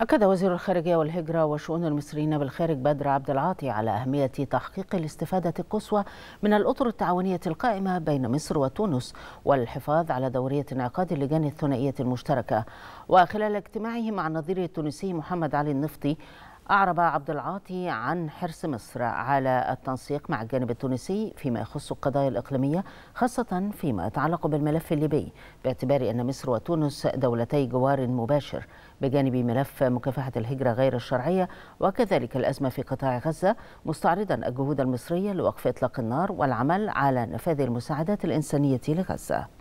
أكد وزير الخارجية والهجرة وشؤون المصريين بالخارج بدر عبد العاطي على أهمية تحقيق الاستفادة القصوى من الأطر التعاونية القائمة بين مصر وتونس والحفاظ على دورية انعقاد اللجان الثنائية المشتركة وخلال اجتماعه مع النظير التونسي محمد علي النفطي أعرب عبد العاطي عن حرص مصر على التنسيق مع الجانب التونسي فيما يخص القضايا الإقليمية خاصة فيما يتعلق بالملف الليبي باعتبار أن مصر وتونس دولتي جوار مباشر بجانب ملف مكافحة الهجرة غير الشرعية وكذلك الأزمة في قطاع غزة مستعرضا الجهود المصرية لوقف إطلاق النار والعمل على نفاذ المساعدات الإنسانية لغزة